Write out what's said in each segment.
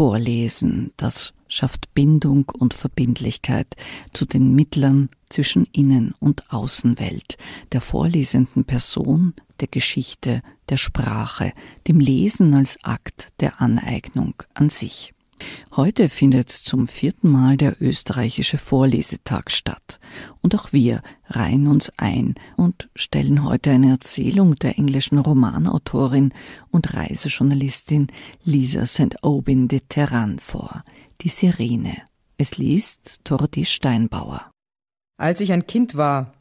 vorlesen. Das schafft Bindung und Verbindlichkeit zu den Mittlern zwischen Innen- und Außenwelt, der vorlesenden Person, der Geschichte, der Sprache, dem Lesen als Akt der Aneignung an sich. Heute findet zum vierten Mal der österreichische Vorlesetag statt. Und auch wir reihen uns ein und stellen heute eine Erzählung der englischen Romanautorin und Reisejournalistin Lisa St. Aubin de Terran vor, die Sirene. Es liest Tordi Steinbauer. Als ich ein Kind war,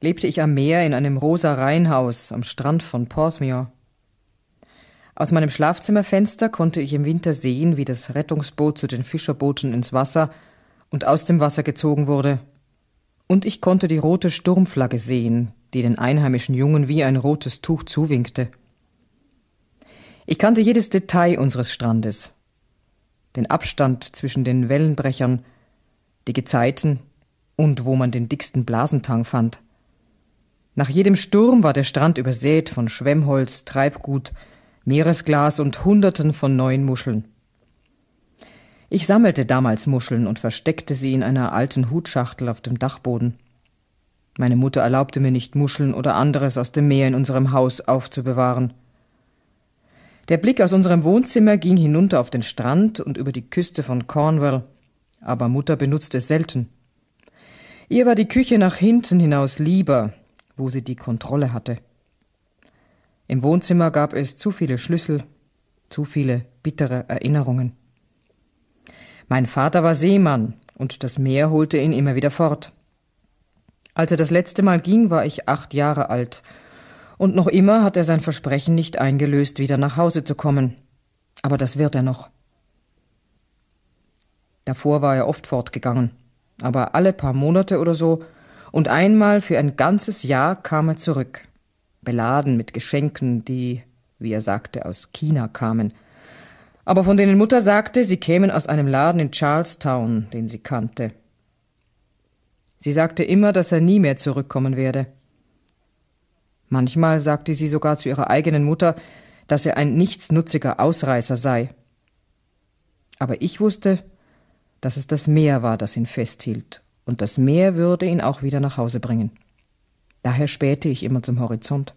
lebte ich am Meer in einem rosa Reihenhaus am Strand von Porthmeor. Aus meinem Schlafzimmerfenster konnte ich im Winter sehen, wie das Rettungsboot zu den Fischerbooten ins Wasser und aus dem Wasser gezogen wurde. Und ich konnte die rote Sturmflagge sehen, die den einheimischen Jungen wie ein rotes Tuch zuwinkte. Ich kannte jedes Detail unseres Strandes, den Abstand zwischen den Wellenbrechern, die Gezeiten und wo man den dicksten Blasentang fand. Nach jedem Sturm war der Strand übersät von Schwemmholz, Treibgut Meeresglas und Hunderten von neuen Muscheln. Ich sammelte damals Muscheln und versteckte sie in einer alten Hutschachtel auf dem Dachboden. Meine Mutter erlaubte mir nicht, Muscheln oder anderes aus dem Meer in unserem Haus aufzubewahren. Der Blick aus unserem Wohnzimmer ging hinunter auf den Strand und über die Küste von Cornwall, aber Mutter benutzte es selten. Ihr war die Küche nach hinten hinaus lieber, wo sie die Kontrolle hatte. Im Wohnzimmer gab es zu viele Schlüssel, zu viele bittere Erinnerungen. Mein Vater war Seemann, und das Meer holte ihn immer wieder fort. Als er das letzte Mal ging, war ich acht Jahre alt, und noch immer hat er sein Versprechen nicht eingelöst, wieder nach Hause zu kommen. Aber das wird er noch. Davor war er oft fortgegangen, aber alle paar Monate oder so, und einmal für ein ganzes Jahr kam er zurück beladen mit Geschenken, die, wie er sagte, aus China kamen, aber von denen Mutter sagte, sie kämen aus einem Laden in Charlestown, den sie kannte. Sie sagte immer, dass er nie mehr zurückkommen werde. Manchmal sagte sie sogar zu ihrer eigenen Mutter, dass er ein nichtsnutziger Ausreißer sei. Aber ich wusste, dass es das Meer war, das ihn festhielt, und das Meer würde ihn auch wieder nach Hause bringen. Daher spähte ich immer zum Horizont,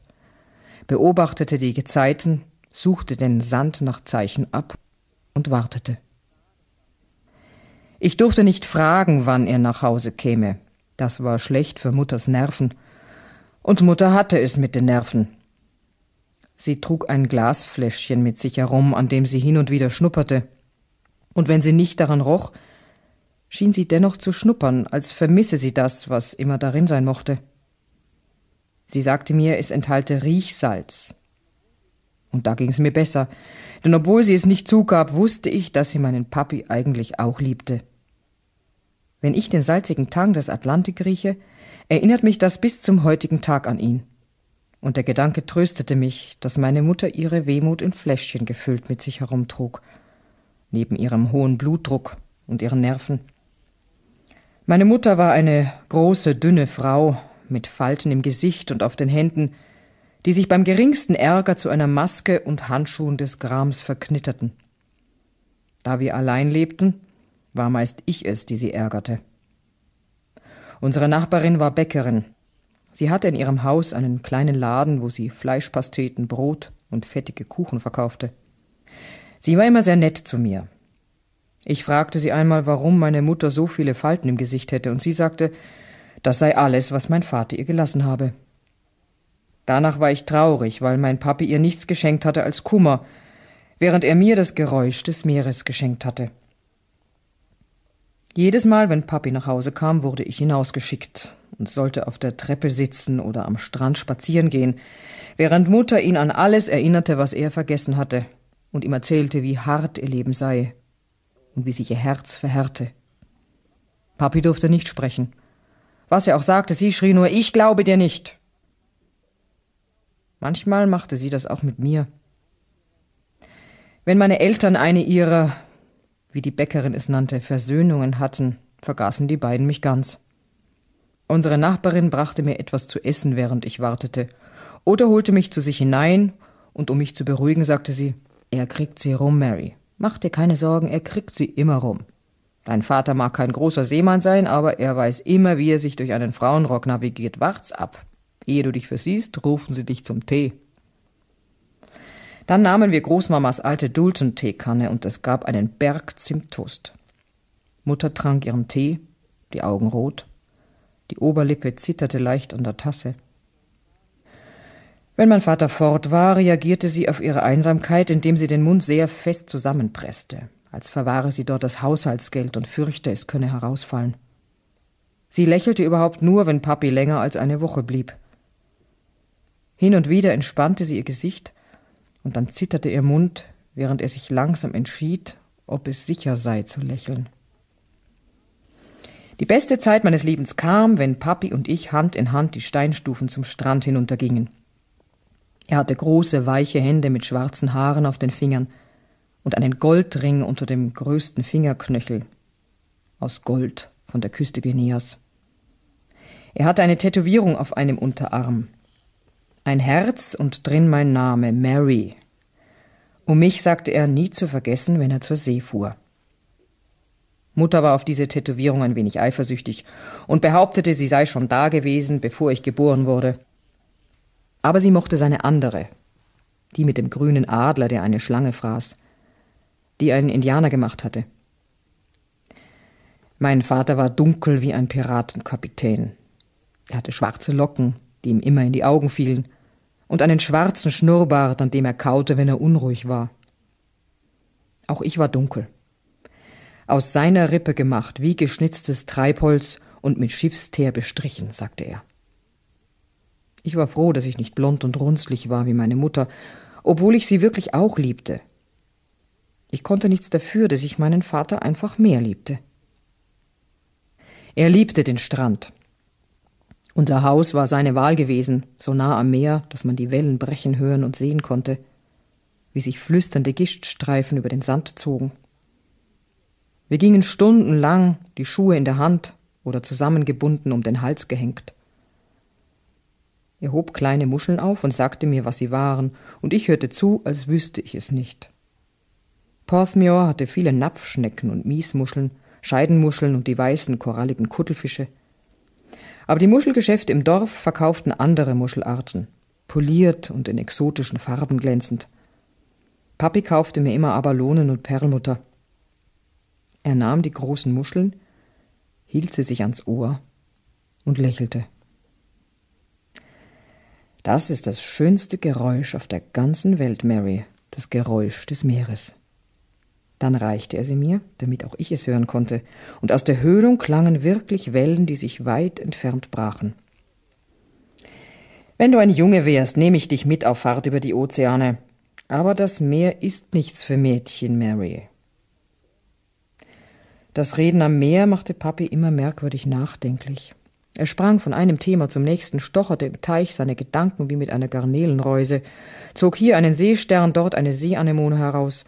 beobachtete die Gezeiten, suchte den Sand nach Zeichen ab und wartete. Ich durfte nicht fragen, wann er nach Hause käme. Das war schlecht für Mutters Nerven. Und Mutter hatte es mit den Nerven. Sie trug ein Glasfläschchen mit sich herum, an dem sie hin und wieder schnupperte. Und wenn sie nicht daran roch, schien sie dennoch zu schnuppern, als vermisse sie das, was immer darin sein mochte. Sie sagte mir, es enthalte Riechsalz. Und da ging es mir besser, denn obwohl sie es nicht zugab, wusste ich, dass sie meinen Papi eigentlich auch liebte. Wenn ich den salzigen Tang des Atlantik rieche, erinnert mich das bis zum heutigen Tag an ihn. Und der Gedanke tröstete mich, dass meine Mutter ihre Wehmut in Fläschchen gefüllt mit sich herumtrug, neben ihrem hohen Blutdruck und ihren Nerven. Meine Mutter war eine große, dünne Frau, mit Falten im Gesicht und auf den Händen, die sich beim geringsten Ärger zu einer Maske und Handschuhen des Grams verknitterten. Da wir allein lebten, war meist ich es, die sie ärgerte. Unsere Nachbarin war Bäckerin. Sie hatte in ihrem Haus einen kleinen Laden, wo sie Fleischpasteten, Brot und fettige Kuchen verkaufte. Sie war immer sehr nett zu mir. Ich fragte sie einmal, warum meine Mutter so viele Falten im Gesicht hätte, und sie sagte, das sei alles, was mein Vater ihr gelassen habe. Danach war ich traurig, weil mein Papi ihr nichts geschenkt hatte als Kummer, während er mir das Geräusch des Meeres geschenkt hatte. Jedes Mal, wenn Papi nach Hause kam, wurde ich hinausgeschickt und sollte auf der Treppe sitzen oder am Strand spazieren gehen, während Mutter ihn an alles erinnerte, was er vergessen hatte, und ihm erzählte, wie hart ihr Leben sei und wie sich ihr Herz verhärte. Papi durfte nicht sprechen. Was er auch sagte, sie schrie nur, ich glaube dir nicht. Manchmal machte sie das auch mit mir. Wenn meine Eltern eine ihrer, wie die Bäckerin es nannte, Versöhnungen hatten, vergaßen die beiden mich ganz. Unsere Nachbarin brachte mir etwas zu essen, während ich wartete, oder holte mich zu sich hinein, und um mich zu beruhigen, sagte sie Er kriegt sie rum, Mary. Mach dir keine Sorgen, er kriegt sie immer rum. Dein Vater mag kein großer Seemann sein, aber er weiß immer, wie er sich durch einen Frauenrock navigiert. Wart's ab. Ehe du dich versiehst, rufen sie dich zum Tee. Dann nahmen wir Großmamas alte Dulzen-Teekanne und es gab einen Berg Zimttoast. Mutter trank ihren Tee, die Augen rot. Die Oberlippe zitterte leicht an der Tasse. Wenn mein Vater fort war, reagierte sie auf ihre Einsamkeit, indem sie den Mund sehr fest zusammenpresste als verwahre sie dort das Haushaltsgeld und fürchte, es könne herausfallen. Sie lächelte überhaupt nur, wenn Papi länger als eine Woche blieb. Hin und wieder entspannte sie ihr Gesicht, und dann zitterte ihr Mund, während er sich langsam entschied, ob es sicher sei zu lächeln. Die beste Zeit meines Lebens kam, wenn Papi und ich Hand in Hand die Steinstufen zum Strand hinuntergingen. Er hatte große, weiche Hände mit schwarzen Haaren auf den Fingern, und einen Goldring unter dem größten Fingerknöchel aus Gold von der Küste Guineas. Er hatte eine Tätowierung auf einem Unterarm. Ein Herz und drin mein Name, Mary. Um mich sagte er nie zu vergessen, wenn er zur See fuhr. Mutter war auf diese Tätowierung ein wenig eifersüchtig und behauptete, sie sei schon da gewesen, bevor ich geboren wurde. Aber sie mochte seine andere, die mit dem grünen Adler, der eine Schlange fraß die ein Indianer gemacht hatte. Mein Vater war dunkel wie ein Piratenkapitän. Er hatte schwarze Locken, die ihm immer in die Augen fielen, und einen schwarzen Schnurrbart, an dem er kaute, wenn er unruhig war. Auch ich war dunkel. Aus seiner Rippe gemacht, wie geschnitztes Treibholz und mit Schiffsteer bestrichen, sagte er. Ich war froh, dass ich nicht blond und runzlig war wie meine Mutter, obwohl ich sie wirklich auch liebte. Ich konnte nichts dafür, dass ich meinen Vater einfach mehr liebte. Er liebte den Strand. Unser Haus war seine Wahl gewesen, so nah am Meer, dass man die Wellen brechen hören und sehen konnte, wie sich flüsternde Gischtstreifen über den Sand zogen. Wir gingen stundenlang, die Schuhe in der Hand oder zusammengebunden um den Hals gehängt. Er hob kleine Muscheln auf und sagte mir, was sie waren, und ich hörte zu, als wüsste ich es nicht. Porthmeor hatte viele Napfschnecken und Miesmuscheln, Scheidenmuscheln und die weißen, koralligen Kuttelfische. Aber die Muschelgeschäfte im Dorf verkauften andere Muschelarten, poliert und in exotischen Farben glänzend. Papi kaufte mir immer Abalonen und Perlmutter. Er nahm die großen Muscheln, hielt sie sich ans Ohr und lächelte. Das ist das schönste Geräusch auf der ganzen Welt, Mary, das Geräusch des Meeres. Dann reichte er sie mir, damit auch ich es hören konnte, und aus der Höhlung klangen wirklich Wellen, die sich weit entfernt brachen. Wenn du ein Junge wärst, nehme ich dich mit auf Fahrt über die Ozeane. Aber das Meer ist nichts für Mädchen, Mary. Das Reden am Meer machte Papi immer merkwürdig nachdenklich. Er sprang von einem Thema zum nächsten, stocherte im Teich seine Gedanken wie mit einer Garnelenreuse, zog hier einen Seestern, dort eine Seeanemone heraus,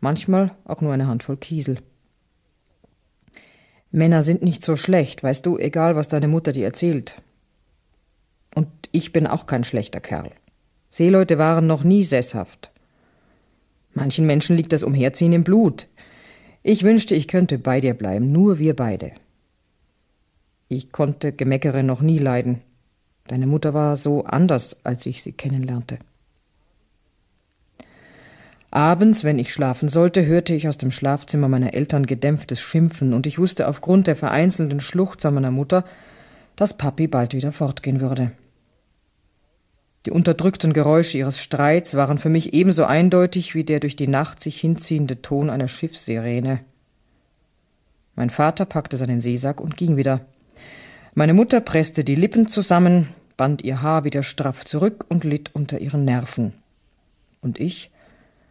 manchmal auch nur eine Handvoll Kiesel. Männer sind nicht so schlecht, weißt du, egal was deine Mutter dir erzählt. Und ich bin auch kein schlechter Kerl. Seeleute waren noch nie sesshaft. Manchen Menschen liegt das Umherziehen im Blut. Ich wünschte, ich könnte bei dir bleiben, nur wir beide. Ich konnte Gemeckere noch nie leiden. Deine Mutter war so anders, als ich sie kennenlernte. Abends, wenn ich schlafen sollte, hörte ich aus dem Schlafzimmer meiner Eltern gedämpftes Schimpfen, und ich wusste aufgrund der vereinzelten Schluchzer meiner Mutter, dass Papi bald wieder fortgehen würde. Die unterdrückten Geräusche ihres Streits waren für mich ebenso eindeutig wie der durch die Nacht sich hinziehende Ton einer Schiffssirene. Mein Vater packte seinen Seesack und ging wieder. Meine Mutter presste die Lippen zusammen, band ihr Haar wieder straff zurück und litt unter ihren Nerven. Und ich?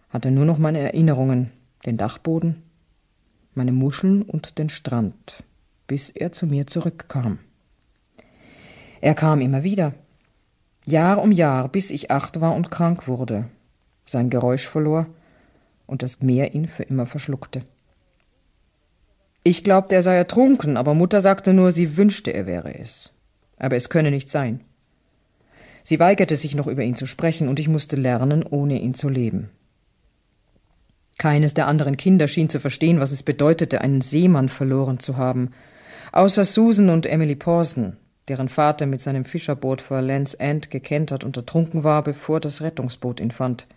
hatte nur noch meine Erinnerungen, den Dachboden, meine Muscheln und den Strand, bis er zu mir zurückkam. Er kam immer wieder, Jahr um Jahr, bis ich acht war und krank wurde, sein Geräusch verlor und das Meer ihn für immer verschluckte. Ich glaubte, er sei ertrunken, aber Mutter sagte nur, sie wünschte, er wäre es. Aber es könne nicht sein. Sie weigerte sich noch über ihn zu sprechen, und ich musste lernen, ohne ihn zu leben. Keines der anderen Kinder schien zu verstehen, was es bedeutete, einen Seemann verloren zu haben. Außer Susan und Emily Pawson, deren Vater mit seinem Fischerboot vor Lands End gekentert und ertrunken war, bevor das Rettungsboot ihn fand.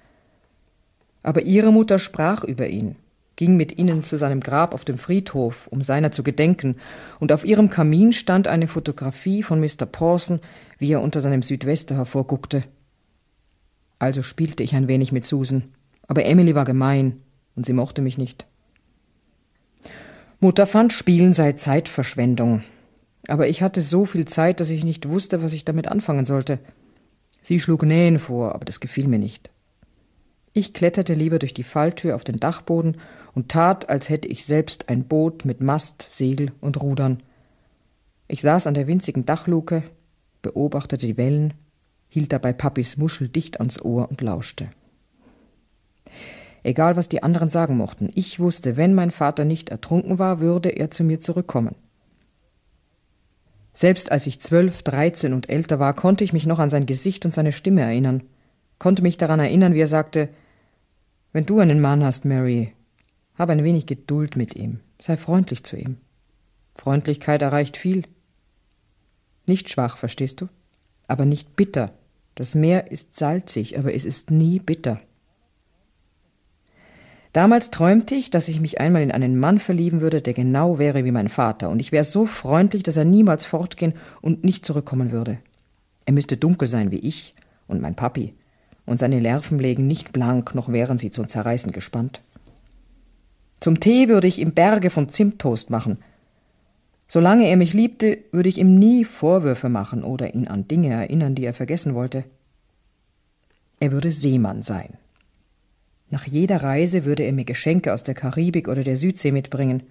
Aber ihre Mutter sprach über ihn, ging mit ihnen zu seinem Grab auf dem Friedhof, um seiner zu gedenken, und auf ihrem Kamin stand eine Fotografie von Mr. Pawson, wie er unter seinem Südwester hervorguckte. Also spielte ich ein wenig mit Susan, aber Emily war gemein und sie mochte mich nicht. Mutter fand, Spielen sei Zeitverschwendung. Aber ich hatte so viel Zeit, dass ich nicht wusste, was ich damit anfangen sollte. Sie schlug Nähen vor, aber das gefiel mir nicht. Ich kletterte lieber durch die Falltür auf den Dachboden und tat, als hätte ich selbst ein Boot mit Mast, Segel und Rudern. Ich saß an der winzigen Dachluke, beobachtete die Wellen, hielt dabei Papis Muschel dicht ans Ohr und lauschte. Egal, was die anderen sagen mochten, ich wusste, wenn mein Vater nicht ertrunken war, würde er zu mir zurückkommen. Selbst als ich zwölf, dreizehn und älter war, konnte ich mich noch an sein Gesicht und seine Stimme erinnern, konnte mich daran erinnern, wie er sagte Wenn du einen Mann hast, Mary, hab ein wenig Geduld mit ihm, sei freundlich zu ihm. Freundlichkeit erreicht viel. Nicht schwach, verstehst du, aber nicht bitter. Das Meer ist salzig, aber es ist nie bitter. Damals träumte ich, dass ich mich einmal in einen Mann verlieben würde, der genau wäre wie mein Vater, und ich wäre so freundlich, dass er niemals fortgehen und nicht zurückkommen würde. Er müsste dunkel sein wie ich und mein Papi, und seine Nerven legen nicht blank, noch wären sie zum Zerreißen gespannt. Zum Tee würde ich ihm Berge von Zimttoast machen. Solange er mich liebte, würde ich ihm nie Vorwürfe machen oder ihn an Dinge erinnern, die er vergessen wollte. Er würde Seemann sein. Nach jeder Reise würde er mir Geschenke aus der Karibik oder der Südsee mitbringen.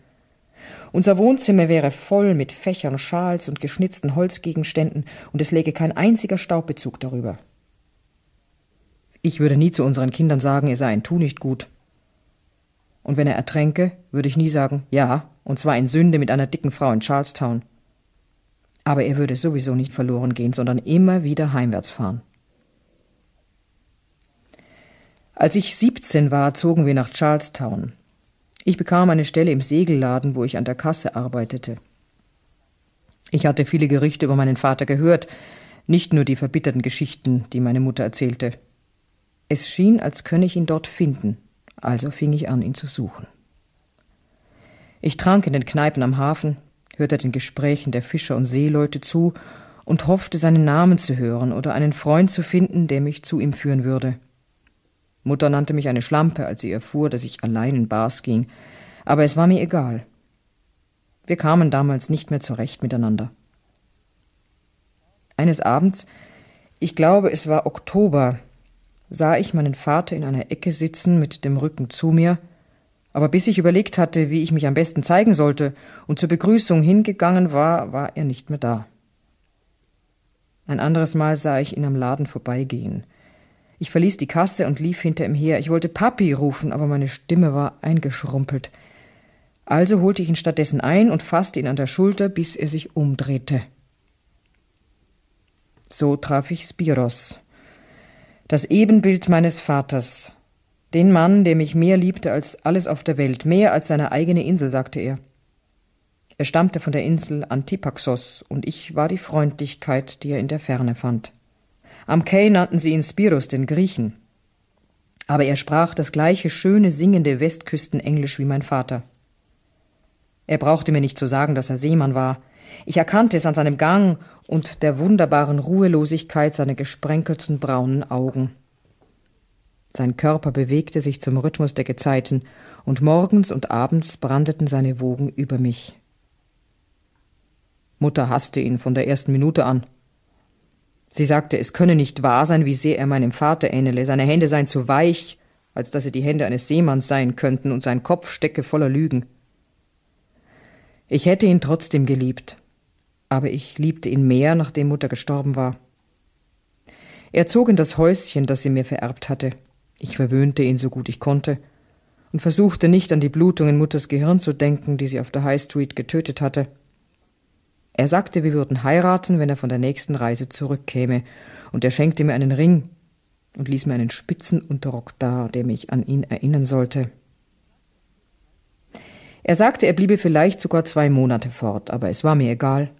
Unser Wohnzimmer wäre voll mit Fächern, Schals und geschnitzten Holzgegenständen, und es läge kein einziger Staubbezug darüber. Ich würde nie zu unseren Kindern sagen, ihr sei ein Tu nicht gut. Und wenn er ertränke, würde ich nie sagen, ja, und zwar in Sünde mit einer dicken Frau in Charlestown. Aber er würde sowieso nicht verloren gehen, sondern immer wieder heimwärts fahren. Als ich 17 war, zogen wir nach Charlestown. Ich bekam eine Stelle im Segelladen, wo ich an der Kasse arbeitete. Ich hatte viele Gerüchte über meinen Vater gehört, nicht nur die verbitterten Geschichten, die meine Mutter erzählte. Es schien, als könne ich ihn dort finden, also fing ich an, ihn zu suchen. Ich trank in den Kneipen am Hafen, hörte den Gesprächen der Fischer und Seeleute zu und hoffte, seinen Namen zu hören oder einen Freund zu finden, der mich zu ihm führen würde. Mutter nannte mich eine Schlampe, als sie erfuhr, dass ich allein in Bars ging, aber es war mir egal. Wir kamen damals nicht mehr zurecht miteinander. Eines Abends, ich glaube es war Oktober, sah ich meinen Vater in einer Ecke sitzen mit dem Rücken zu mir, aber bis ich überlegt hatte, wie ich mich am besten zeigen sollte und zur Begrüßung hingegangen war, war er nicht mehr da. Ein anderes Mal sah ich ihn am Laden vorbeigehen, ich verließ die Kasse und lief hinter ihm her. Ich wollte Papi rufen, aber meine Stimme war eingeschrumpelt. Also holte ich ihn stattdessen ein und fasste ihn an der Schulter, bis er sich umdrehte. So traf ich Spiros, das Ebenbild meines Vaters, den Mann, der mich mehr liebte als alles auf der Welt, mehr als seine eigene Insel, sagte er. Er stammte von der Insel Antipaxos, und ich war die Freundlichkeit, die er in der Ferne fand. Am Kay nannten sie ihn Spiros, den Griechen. Aber er sprach das gleiche schöne, singende Westküstenenglisch wie mein Vater. Er brauchte mir nicht zu sagen, dass er Seemann war. Ich erkannte es an seinem Gang und der wunderbaren Ruhelosigkeit seiner gesprenkelten braunen Augen. Sein Körper bewegte sich zum Rhythmus der Gezeiten, und morgens und abends brandeten seine Wogen über mich. Mutter hasste ihn von der ersten Minute an. Sie sagte, es könne nicht wahr sein, wie sehr er meinem Vater ähnele, seine Hände seien zu weich, als dass sie die Hände eines Seemanns sein könnten, und sein Kopf stecke voller Lügen. Ich hätte ihn trotzdem geliebt, aber ich liebte ihn mehr, nachdem Mutter gestorben war. Er zog in das Häuschen, das sie mir vererbt hatte. Ich verwöhnte ihn so gut ich konnte und versuchte nicht an die Blutung in Mutters Gehirn zu denken, die sie auf der High Street getötet hatte. Er sagte, wir würden heiraten, wenn er von der nächsten Reise zurückkäme, und er schenkte mir einen Ring und ließ mir einen spitzen Unterrock da, der mich an ihn erinnern sollte. Er sagte, er bliebe vielleicht sogar zwei Monate fort, aber es war mir egal.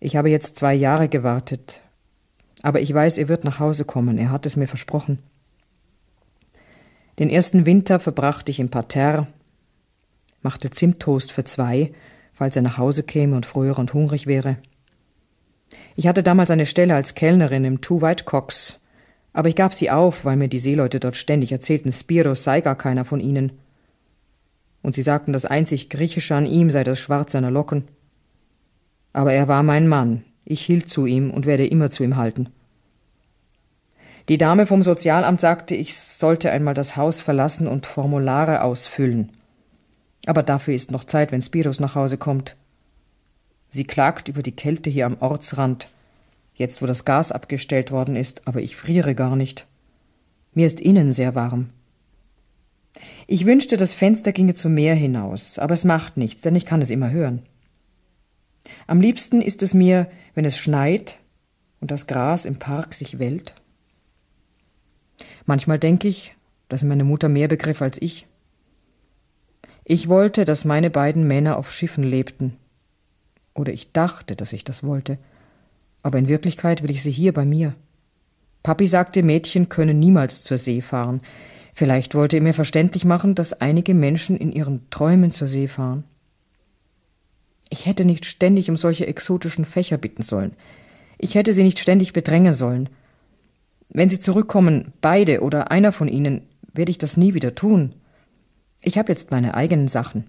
Ich habe jetzt zwei Jahre gewartet, aber ich weiß, er wird nach Hause kommen, er hat es mir versprochen. Den ersten Winter verbrachte ich im Parterre, machte Zimttoast für zwei falls er nach Hause käme und früher und hungrig wäre. Ich hatte damals eine Stelle als Kellnerin im Two White Cox, aber ich gab sie auf, weil mir die Seeleute dort ständig erzählten, Spiros sei gar keiner von ihnen. Und sie sagten, das einzig Griechische an ihm sei das Schwarz seiner Locken. Aber er war mein Mann, ich hielt zu ihm und werde immer zu ihm halten. Die Dame vom Sozialamt sagte, ich sollte einmal das Haus verlassen und Formulare ausfüllen. Aber dafür ist noch Zeit, wenn Spiros nach Hause kommt. Sie klagt über die Kälte hier am Ortsrand. Jetzt, wo das Gas abgestellt worden ist, aber ich friere gar nicht. Mir ist innen sehr warm. Ich wünschte, das Fenster ginge zum Meer hinaus, aber es macht nichts, denn ich kann es immer hören. Am liebsten ist es mir, wenn es schneit und das Gras im Park sich wellt. Manchmal denke ich, dass meine Mutter mehr begriff als ich. Ich wollte, dass meine beiden Männer auf Schiffen lebten. Oder ich dachte, dass ich das wollte. Aber in Wirklichkeit will ich sie hier bei mir. Papi sagte, Mädchen können niemals zur See fahren. Vielleicht wollte er mir verständlich machen, dass einige Menschen in ihren Träumen zur See fahren. Ich hätte nicht ständig um solche exotischen Fächer bitten sollen. Ich hätte sie nicht ständig bedrängen sollen. Wenn sie zurückkommen, beide oder einer von ihnen, werde ich das nie wieder tun. Ich habe jetzt meine eigenen Sachen.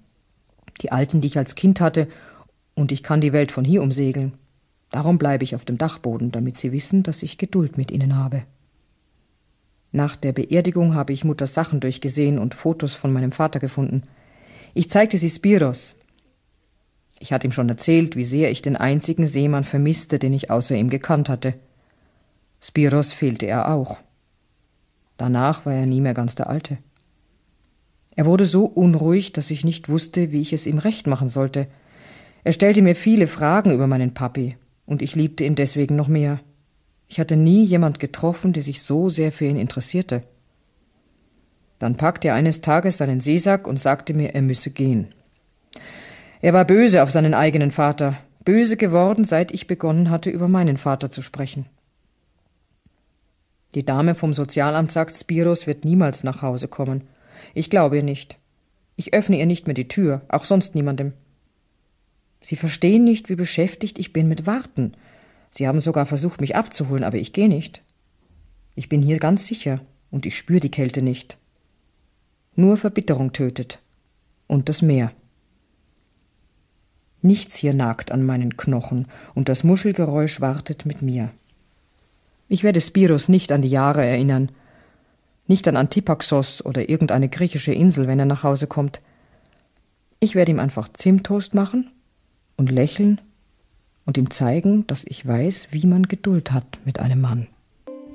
Die alten, die ich als Kind hatte, und ich kann die Welt von hier umsegeln. Darum bleibe ich auf dem Dachboden, damit sie wissen, dass ich Geduld mit ihnen habe. Nach der Beerdigung habe ich Mutters Sachen durchgesehen und Fotos von meinem Vater gefunden. Ich zeigte sie Spiros. Ich hatte ihm schon erzählt, wie sehr ich den einzigen Seemann vermisste, den ich außer ihm gekannt hatte. Spiros fehlte er auch. Danach war er nie mehr ganz der Alte. Er wurde so unruhig, dass ich nicht wusste, wie ich es ihm recht machen sollte. Er stellte mir viele Fragen über meinen Papi, und ich liebte ihn deswegen noch mehr. Ich hatte nie jemand getroffen, der sich so sehr für ihn interessierte. Dann packte er eines Tages seinen Seesack und sagte mir, er müsse gehen. Er war böse auf seinen eigenen Vater, böse geworden, seit ich begonnen hatte, über meinen Vater zu sprechen. Die Dame vom Sozialamt sagt, Spiros wird niemals nach Hause kommen. Ich glaube ihr nicht. Ich öffne ihr nicht mehr die Tür, auch sonst niemandem. Sie verstehen nicht, wie beschäftigt ich bin mit Warten. Sie haben sogar versucht, mich abzuholen, aber ich gehe nicht. Ich bin hier ganz sicher und ich spüre die Kälte nicht. Nur Verbitterung tötet und das Meer. Nichts hier nagt an meinen Knochen und das Muschelgeräusch wartet mit mir. Ich werde Spiros nicht an die Jahre erinnern, nicht an Antipaxos oder irgendeine griechische Insel, wenn er nach Hause kommt. Ich werde ihm einfach Zimttoast machen und lächeln und ihm zeigen, dass ich weiß, wie man Geduld hat mit einem Mann.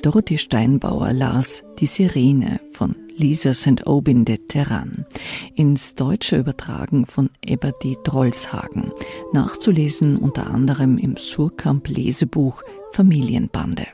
Dorothee Steinbauer las Die Sirene von Lisa St. Obin de Terran, ins Deutsche übertragen von Eberdi Trollshagen, nachzulesen unter anderem im Surkamp Lesebuch Familienbande.